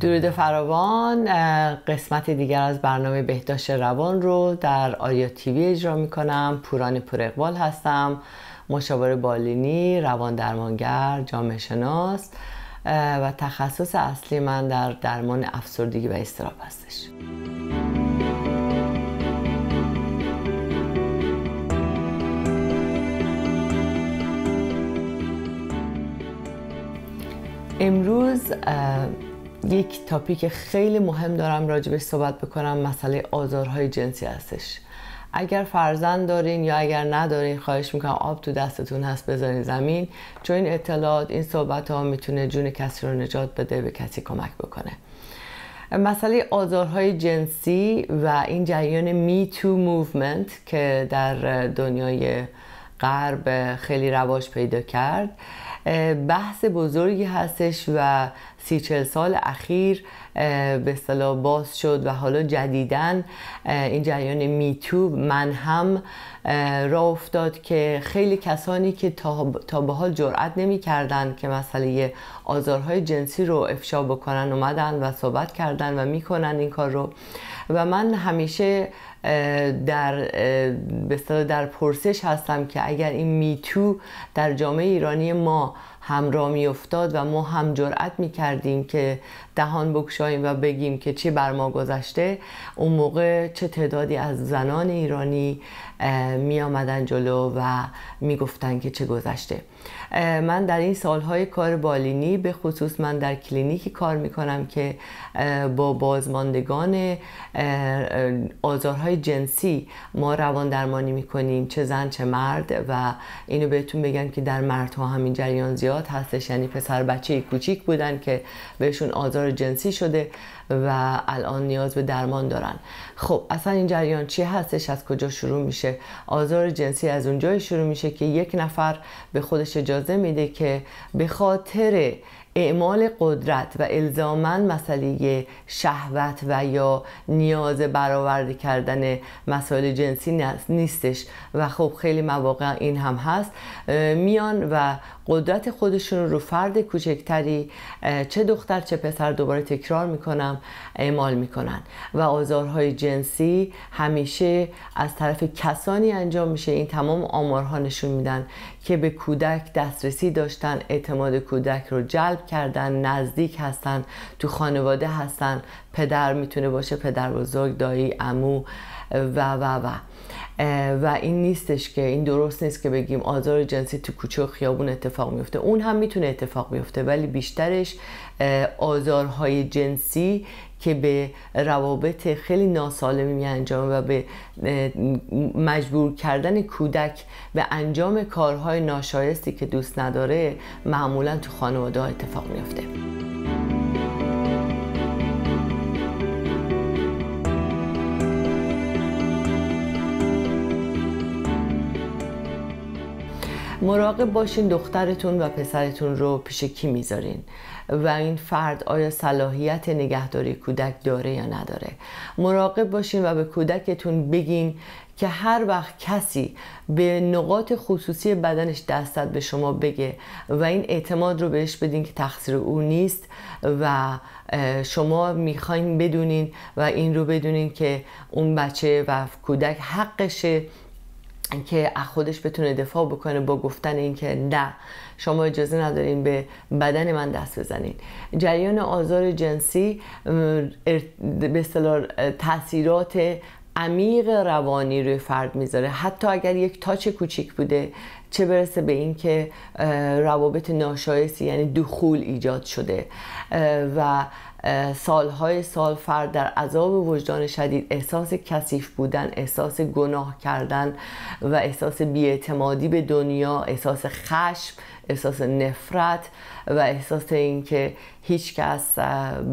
درود فراوان قسمت دیگر از برنامه بهداشت روان رو در آریا تیوی اجرا می کنم پوران پور هستم مشاور بالینی روان درمانگر جامعه شناس و تخصص اصلی من در درمان افسردگی و استراب هستش امروز یک تاپیک خیلی مهم دارم به صحبت بکنم مسئله آزارهای جنسی هستش اگر فرزند دارین یا اگر ندارین خواهش میکنم آب تو دستتون هست بذارین زمین چون این اطلاعات این صحبت ها میتونه جون کسی رو نجات بده به کسی کمک بکنه مسئله آزارهای جنسی و این جریان می تو موومنت که در دنیای غرب خیلی رواج پیدا کرد بحث بزرگی هستش و سی چل سال اخیر به اصطلاح باز شد و حالا جدیدا این جریان میتو من هم را افتاد که خیلی کسانی که تا به حال جرأت نمی کردن که مسئله آزارهای جنسی رو افشا بکنن اومدن و صحبت کردن و میکنن این کار رو و من همیشه در در پرسش هستم که اگر این میتو در جامعه ایرانی ما هم می افتاد و ما هم جرأت می کردیم که دهان بکشاییم و بگیم که چی بر ما گذشته اون موقع چه تعدادی از زنان ایرانی می آمدن جلو و می گفتن که چه گذشته من در این سالهای کار بالینی به خصوص من در کلینیکی کار میکنم که با بازماندگان آزارهای جنسی ما روان درمانی میکنیم چه زن چه مرد و اینو بهتون بگم که در مردها همین جریان زیاد هستش یعنی پسر بچه کوچیک بودن که بهشون آزار جنسی شده و الان نیاز به درمان دارن خب اصلا این جریان چی هستش از کجا شروع میشه آزار جنسی از اونجایی شروع میشه که یک نفر به خودش اجازه میده که به خاطر اعمال قدرت و الزامن مسئله شهوت و یا نیاز برآورده کردن مسائل جنسی نیستش و خب خیلی مواقع این هم هست میان و قدرت خودشون رو فرد کوچکتری چه دختر چه پسر دوباره تکرار میکنم اعمال میکنن و آزارهای جنسی همیشه از طرف کسانی انجام میشه این تمام آمارها نشون میدن که به کودک دسترسی داشتن اعتماد کودک رو جلب کردن نزدیک هستن تو خانواده هستن پدر میتونه باشه پدر بزرگ دایی امو و و و و این نیستش که این درست نیست که بگیم آزار جنسی تو کوچه و خیابون اتفاق میفته اون هم میتونه اتفاق میفته ولی بیشترش آزارهای جنسی که به روابط خیلی ناسالمی می انجام و به مجبور کردن کودک به انجام کارهای ناشایستی که دوست نداره معمولا تو خانواده اتفاق میفته مراقب باشین دخترتون و پسرتون رو پیش کی میذارین و این فرد آیا صلاحیت نگهداری کودک داره یا نداره مراقب باشین و به کودکتون بگین که هر وقت کسی به نقاط خصوصی بدنش دستت به شما بگه و این اعتماد رو بهش بدین که تقصیر او نیست و شما میخواین بدونین و این رو بدونین که اون بچه و کودک حقشه که خودش بتونه دفاع بکنه با گفتن اینکه نه شما اجازه ندارین به بدن من دست بزنین جریان آزار جنسی به اصطلاح تاثیرات عمیق روانی روی فرد میذاره حتی اگر یک تاچ کوچیک بوده چه برسه به اینکه روابط ناشایستی یعنی دخول ایجاد شده و سالهای سال فرد در عذاب وجدان شدید احساس کثیف بودن احساس گناه کردن و احساس بیاعتمادی به دنیا احساس خشم احساس نفرت و احساس اینکه هیچ کس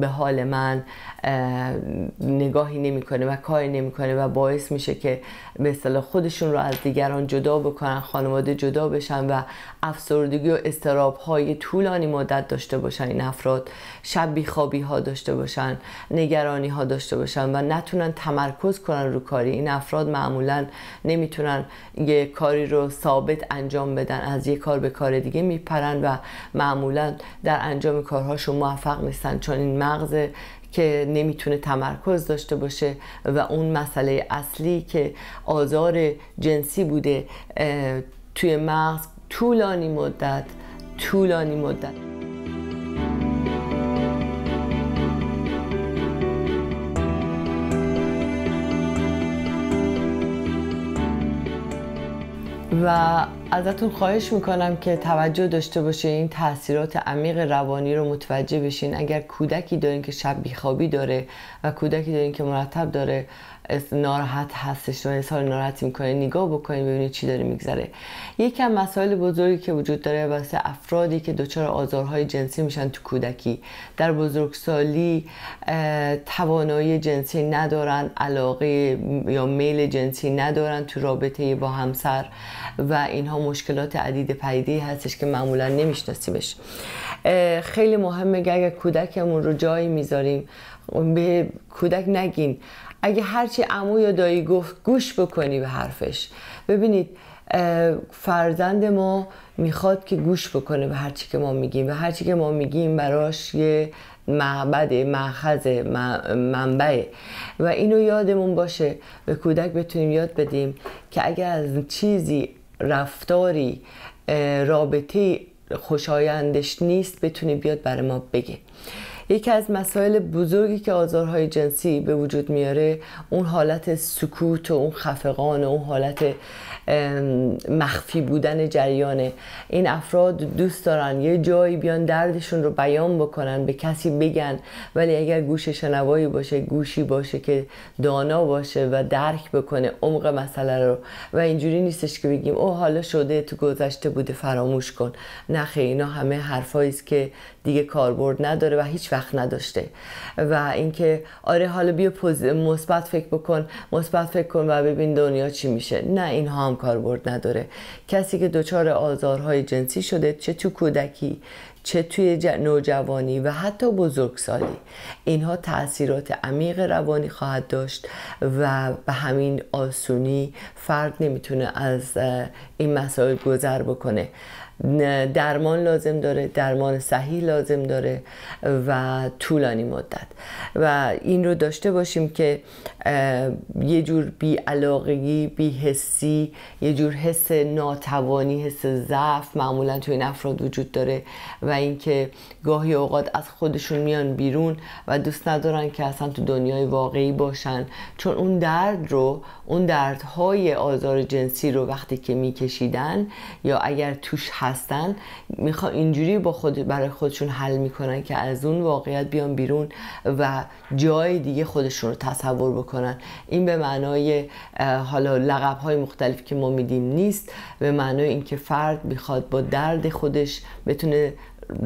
به حال من نگاهی نمیکنه و کاری نمیکنه و باعث میشه که به خودشون رو از دیگران جدا بکنن خانواده جدا بشن و افسردگی و استراب های طولانی مدت داشته باشن این افراد شب بیخوابی ها داشته باشن نگرانی ها داشته باشن و نتونن تمرکز کنن رو کاری این افراد معمولا نمیتونن یه کاری رو ثابت انجام بدن از یه کار به کار دیگه میپرن و معمولا در انجام کارهاشون موفق نیستن چون این مغز که نمیتونه تمرکز داشته باشه و اون مسئله اصلی که آزار جنسی بوده توی مغز طولانی مدت طولانی مدت は ازتون خواهش میکنم که توجه داشته باشه این تاثیرات عمیق روانی رو متوجه بشین اگر کودکی دارین که شب بیخوابی داره و کودکی دارین که مرتب داره ناراحت هستش و ناراحتی میکنه نگاه بکنید ببینید چی داره میگذره یکی از مسائل بزرگی که وجود داره واسه افرادی که دچار آزارهای جنسی میشن تو کودکی در بزرگسالی توانایی جنسی ندارن علاقه یا میل جنسی ندارن تو رابطه با همسر و اینها مشکلات عدید پدیده هستش که معمولا نمیشناسیمش خیلی مهمه که اگر کودکمون رو جایی میذاریم به کودک نگین اگه هرچی امو یا دایی گفت گوش بکنی به حرفش ببینید فرزند ما میخواد که گوش بکنه به هرچی که ما میگیم و هرچی که ما میگیم براش یه معبد معخذ منبع و اینو یادمون باشه به کودک بتونیم یاد بدیم که اگر از چیزی رفتاری رابطه خوشایندش نیست بتونی بیاد برای ما بگه یکی از مسائل بزرگی که آزارهای جنسی به وجود میاره اون حالت سکوت و اون خفقان و اون حالت مخفی بودن جریانه این افراد دوست دارن یه جایی بیان دردشون رو بیان بکنن به کسی بگن ولی اگر گوش شنوایی باشه گوشی باشه که دانا باشه و درک بکنه عمق مسئله رو و اینجوری نیستش که بگیم او حالا شده تو گذشته بوده فراموش کن نه اینا همه حرفایی است که دیگه کاربرد نداره و هیچ وقت نداشته و اینکه آره حالا بیا مثبت فکر بکن مثبت فکر کن و ببین دنیا چی میشه نه اینها هم کاربرد نداره کسی که دچار آزارهای جنسی شده چه تو کودکی چه توی نوجوانی و حتی بزرگسالی اینها تاثیرات عمیق روانی خواهد داشت و به همین آسونی فرد نمیتونه از این مسائل گذر بکنه درمان لازم داره درمان صحیح لازم داره و طولانی مدت و این رو داشته باشیم که یه جور بی علاقگی بی حسی یه جور حس ناتوانی حس ضعف معمولا توی این افراد وجود داره و اینکه گاهی اوقات از خودشون میان بیرون و دوست ندارن که اصلا تو دنیای واقعی باشن چون اون درد رو اون دردهای آزار جنسی رو وقتی که میکشیدن یا اگر توش هست هستن میخوا اینجوری با خود برای خودشون حل میکنن که از اون واقعیت بیان بیرون و جای دیگه خودشون رو تصور بکنن این به معنای حالا لقب های مختلف که ما میدیم نیست به معنای اینکه فرد میخواد با درد خودش بتونه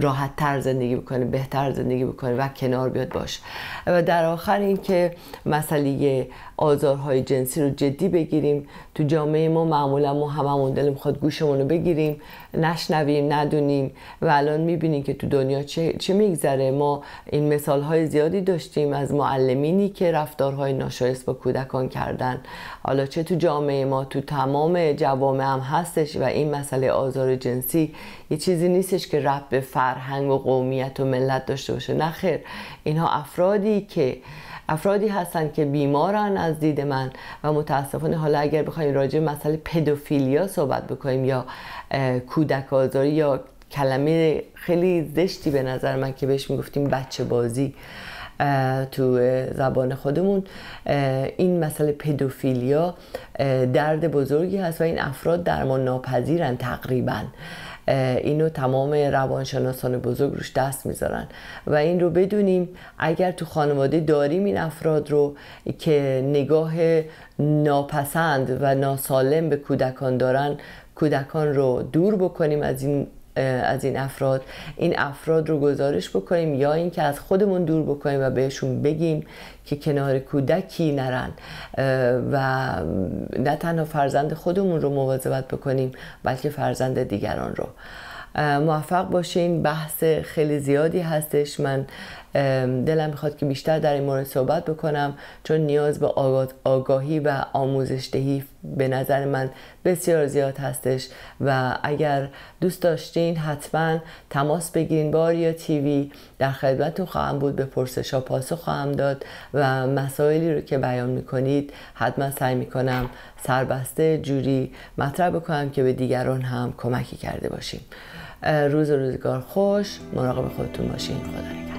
راحت تر زندگی بکنه بهتر زندگی بکنه و کنار بیاد باش و در آخر اینکه مسئله آزارهای جنسی رو جدی بگیریم تو جامعه ما معمولا ما هممون دلیم خود گوشمون رو بگیریم نشنویم ندونیم و الان میبینیم که تو دنیا چه, چه میگذره ما این مثال های زیادی داشتیم از معلمینی که رفتارهای ناشایست با کودکان کردن حالا چه تو جامعه ما تو تمام جوامع هم هستش و این مسئله آزار جنسی یه چیزی نیستش که رب فرهنگ و قومیت و ملت داشته باشه نه خیر اینها افرادی که افرادی هستند که بیمارن از دید من و متاسفانه حالا اگر بخوایم راجع مسئله پدوفیلیا صحبت بکنیم یا کودک آزاری یا کلمه خیلی زشتی به نظر من که بهش میگفتیم بچه بازی تو زبان خودمون این مسئله پدوفیلیا درد بزرگی هست و این افراد درمان ناپذیرن تقریبا اینو تمام روانشناسان بزرگ روش دست میذارن و این رو بدونیم اگر تو خانواده داریم این افراد رو که نگاه ناپسند و ناسالم به کودکان دارن کودکان رو دور بکنیم از این از این افراد این افراد رو گزارش بکنیم یا اینکه از خودمون دور بکنیم و بهشون بگیم که کنار کودکی نرن و نه تنها فرزند خودمون رو مواظبت بکنیم بلکه فرزند دیگران رو موفق باشین بحث خیلی زیادی هستش من دلم میخواد که بیشتر در این مورد صحبت بکنم چون نیاز به آگاهی و آموزش دهی به نظر من بسیار زیاد هستش و اگر دوست داشتین حتما تماس بگیرین با آریا تیوی در خدمتتون خواهم بود به پرسش ها پاسخ خواهم داد و مسائلی رو که بیان میکنید حتما سعی میکنم سربسته جوری مطرح بکنم که به دیگران هم کمکی کرده باشیم روز و روزگار خوش مراقب خودتون باشین خدا